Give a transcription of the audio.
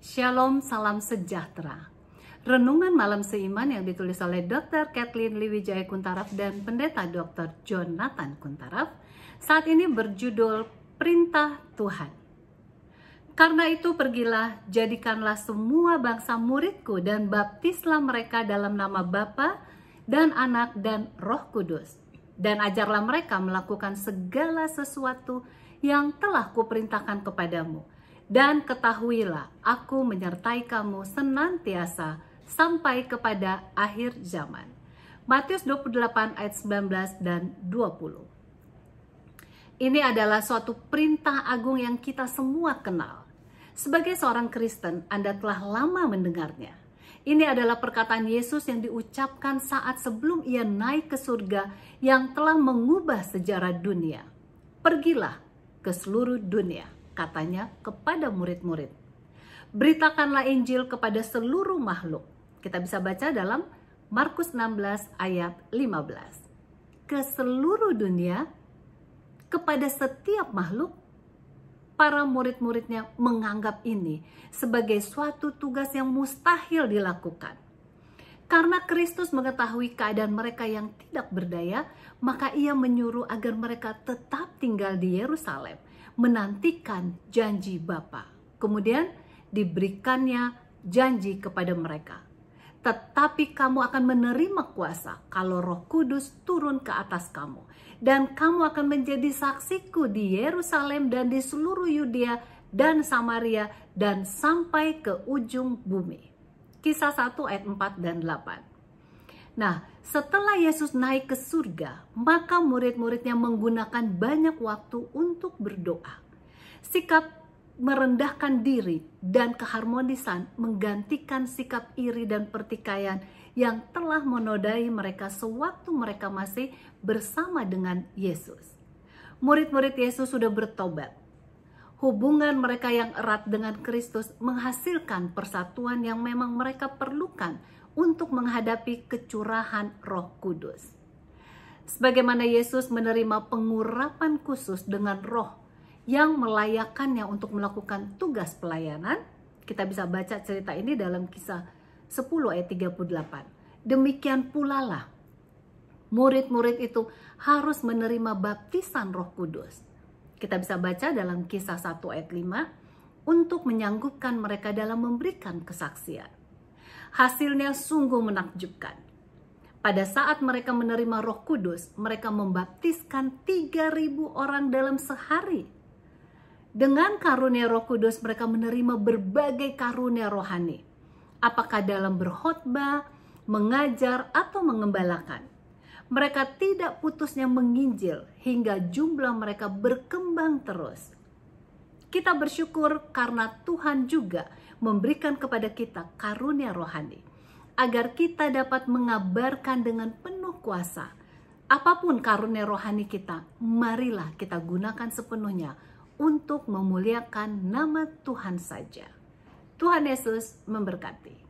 Shalom, salam sejahtera. Renungan malam seiman yang ditulis oleh Dr. Kathleen Liwijaya Kuntaraf dan Pendeta Dr. Jonathan Kuntaraf saat ini berjudul Perintah Tuhan. Karena itu pergilah, jadikanlah semua bangsa muridku dan baptislah mereka dalam nama Bapa dan Anak dan Roh Kudus. Dan ajarlah mereka melakukan segala sesuatu yang telah kuperintahkan kepadamu dan ketahuilah, aku menyertai kamu senantiasa sampai kepada akhir zaman. Matius 28 ayat 19 dan 20. Ini adalah suatu perintah agung yang kita semua kenal. Sebagai seorang Kristen, Anda telah lama mendengarnya. Ini adalah perkataan Yesus yang diucapkan saat sebelum ia naik ke surga yang telah mengubah sejarah dunia. Pergilah ke seluruh dunia katanya kepada murid-murid. Beritakanlah Injil kepada seluruh makhluk. Kita bisa baca dalam Markus 16 ayat 15. Ke seluruh dunia, kepada setiap makhluk, para murid-muridnya menganggap ini sebagai suatu tugas yang mustahil dilakukan. Karena Kristus mengetahui keadaan mereka yang tidak berdaya, maka ia menyuruh agar mereka tetap tinggal di Yerusalem menantikan janji Bapa. Kemudian diberikannya janji kepada mereka. Tetapi kamu akan menerima kuasa kalau Roh Kudus turun ke atas kamu dan kamu akan menjadi saksiku di Yerusalem dan di seluruh Yudea dan Samaria dan sampai ke ujung bumi. Kisah 1 ayat 4 dan 8. Nah, setelah Yesus naik ke surga, maka murid-muridnya menggunakan banyak waktu untuk berdoa. Sikap merendahkan diri dan keharmonisan menggantikan sikap iri dan pertikaian yang telah menodai mereka sewaktu mereka masih bersama dengan Yesus. Murid-murid Yesus sudah bertobat. Hubungan mereka yang erat dengan Kristus menghasilkan persatuan yang memang mereka perlukan untuk menghadapi kecurahan Roh Kudus. Sebagaimana Yesus menerima pengurapan khusus dengan Roh yang melayakannya untuk melakukan tugas pelayanan, kita bisa baca cerita ini dalam kisah 10 ayat 38. Demikian pula lah murid-murid itu harus menerima baptisan Roh Kudus. Kita bisa baca dalam kisah 1 ayat 5 untuk menyanggupkan mereka dalam memberikan kesaksian. Hasilnya sungguh menakjubkan. Pada saat mereka menerima Roh Kudus, mereka membaptiskan 3000 orang dalam sehari. Dengan karunia Roh Kudus, mereka menerima berbagai karunia rohani. Apakah dalam berkhotbah, mengajar atau mengembalakan. Mereka tidak putusnya menginjil hingga jumlah mereka berkembang terus kita bersyukur karena Tuhan juga memberikan kepada kita karunia rohani agar kita dapat mengabarkan dengan penuh kuasa. Apapun karunia rohani kita, marilah kita gunakan sepenuhnya untuk memuliakan nama Tuhan saja. Tuhan Yesus memberkati.